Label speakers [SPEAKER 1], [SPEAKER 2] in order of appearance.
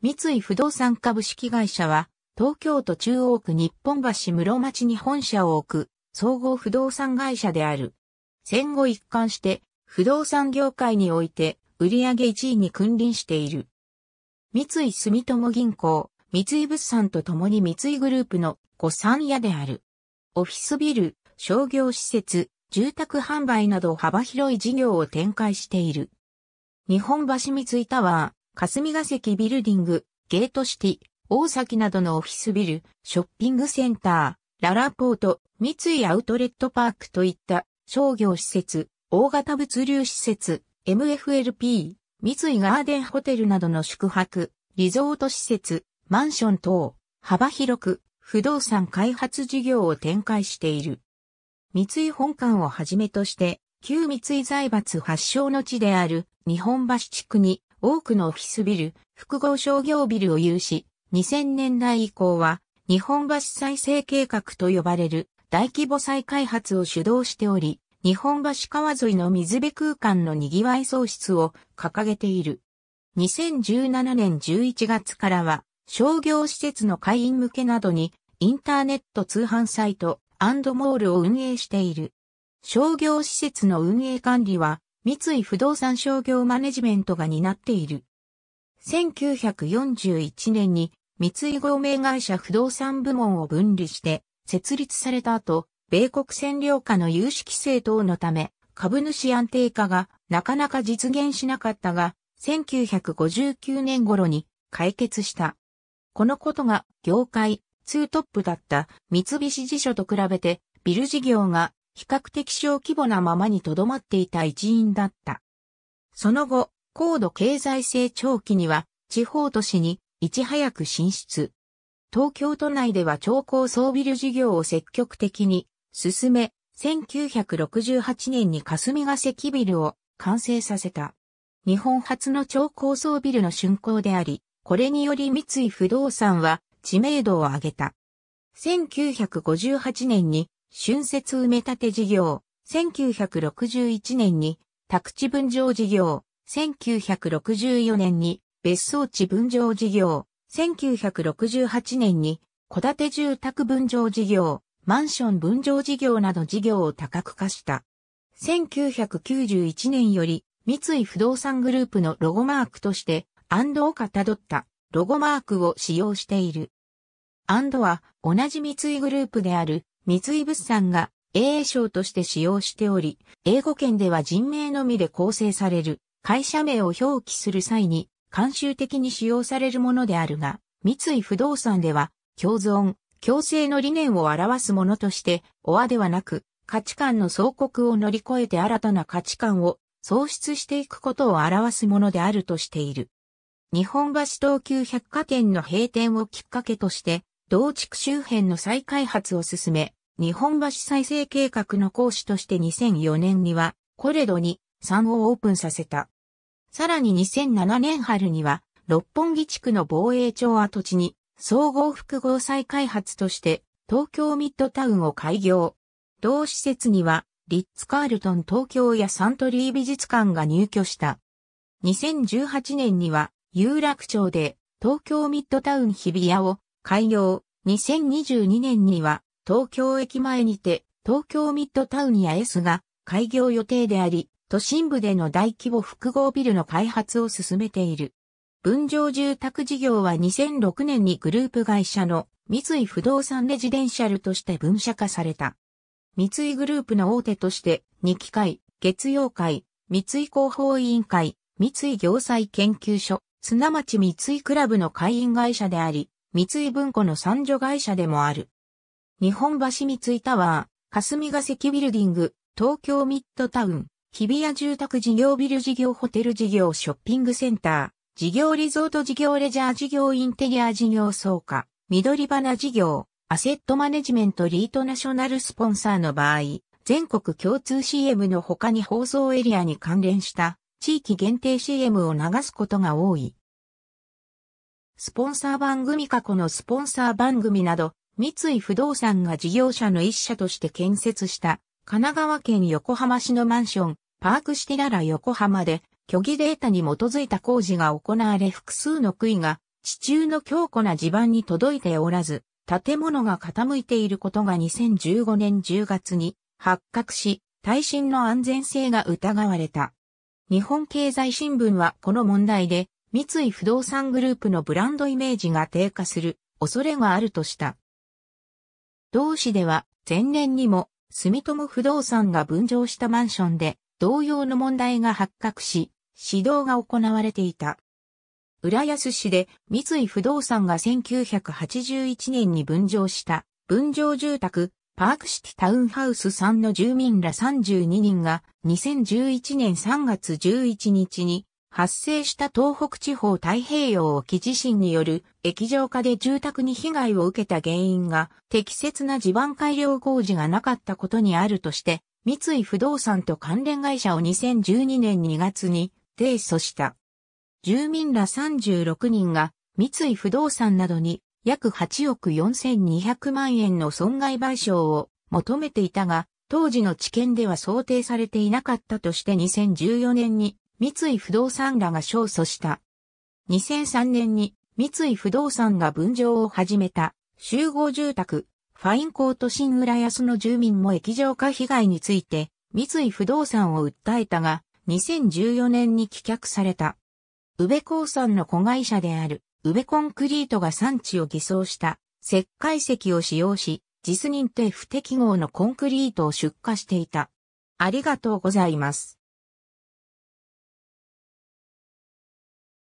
[SPEAKER 1] 三井不動産株式会社は、東京都中央区日本橋室町に本社を置く、総合不動産会社である。戦後一貫して、不動産業界において、売上1位に君臨している。三井住友銀行、三井物産と共に三井グループの御三家である。オフィスビル、商業施設、住宅販売など幅広い事業を展開している。日本橋三井タワー、霞が関ビルディング、ゲートシティ、大崎などのオフィスビル、ショッピングセンター、ララポート、三井アウトレットパークといった商業施設、大型物流施設、MFLP、三井ガーデンホテルなどの宿泊、リゾート施設、マンション等、幅広く不動産開発事業を展開している。三井本館をはじめとして、旧三井財閥発祥の地である日本橋地区に多くのオフィスビル、複合商業ビルを有し、2000年代以降は日本橋再生計画と呼ばれる大規模再開発を主導しており、日本橋川沿いの水辺空間の賑わい創出を掲げている。2017年11月からは商業施設の会員向けなどにインターネット通販サイトモールを運営している。商業施設の運営管理は三井不動産商業マネジメントが担っている。1941年に三井合名会社不動産部門を分離して設立された後、米国占領下の有識制等のため株主安定化がなかなか実現しなかったが、1959年頃に解決した。このことが業界、ツートップだった三菱辞書と比べてビル事業が比較的小規模なままにとどまっていた一員だった。その後、高度経済成長期には地方都市にいち早く進出。東京都内では超高層ビル事業を積極的に進め、1968年に霞が関ビルを完成させた。日本初の超高層ビルの竣工であり、これにより三井不動産は知名度を上げた。1958年に春節埋め立て事業、1961年に宅地分譲事業、1964年に別荘地分譲事業、1968年に戸建て住宅分譲事業、マンション分譲事業など事業を多角化した。1991年より三井不動産グループのロゴマークとしてアンドをかたどったロゴマークを使用している。アンドは同じ三井グループである三井物産が英称として使用しており、英語圏では人名のみで構成される会社名を表記する際に慣習的に使用されるものであるが、三井不動産では共存、共生の理念を表すものとして、おわではなく、価値観の総国を乗り越えて新たな価値観を創出していくことを表すものであるとしている。日本橋東急百貨店の閉店をきっかけとして、同地区周辺の再開発を進め、日本橋再生計画の講師として2004年には、コレドに3をオープンさせた。さらに2007年春には、六本木地区の防衛庁跡地に、総合複合再開発として、東京ミッドタウンを開業。同施設には、リッツ・カールトン東京やサントリー美術館が入居した。2018年には、有楽町で東京ミッドタウン日比谷を開業。2022年には東京駅前にて、東京ミッドタウンや S が開業予定であり、都心部での大規模複合ビルの開発を進めている。分譲住宅事業は2006年にグループ会社の三井不動産レジデンシャルとして分社化された。三井グループの大手として2機会、月曜会、三井広報委員会、三井行債研究所、すなわち三井クラブの会員会社であり、三井文庫の三助会社でもある。日本橋三井タワー、霞ヶ関ビルディング、東京ミッドタウン、日比谷住宅事業ビル事業ホテル事業ショッピングセンター、事業リゾート事業レジャー事業インテリア事業総価、緑花事業、アセットマネジメントリートナショナルスポンサーの場合、全国共通 CM の他に放送エリアに関連した地域限定 CM を流すことが多い。スポンサー番組過去のスポンサー番組など、三井不動産が事業者の一社として建設した神奈川県横浜市のマンション、パークシティララ横浜で虚偽データに基づいた工事が行われ複数の杭が地中の強固な地盤に届いておらず、建物が傾いていることが2015年10月に発覚し、耐震の安全性が疑われた。日本経済新聞はこの問題で、三井不動産グループのブランドイメージが低下する恐れがあるとした。同市では前年にも住友不動産が分譲したマンションで同様の問題が発覚し、指導が行われていた。浦安市で三井不動産が1981年に分譲した分譲住宅パークシティタウンハウス3の住民ら32人が2011年3月11日に発生した東北地方太平洋沖地震による液状化で住宅に被害を受けた原因が適切な地盤改良工事がなかったことにあるとして、三井不動産と関連会社を2012年2月に提訴した。住民ら36人が三井不動産などに約8億4200万円の損害賠償を求めていたが、当時の知見では想定されていなかったとして2014年に三井不動産らが勝訴した。2003年に三井不動産が分譲を始めた集合住宅、ファインコート新浦安の住民も液状化被害について三井不動産を訴えたが、2014年に棄却された。宇部興産の子会社である、宇部コンクリートが産地を偽装した、石灰石を使用し、実認定不適合のコンクリートを出荷していた。ありがとうございます。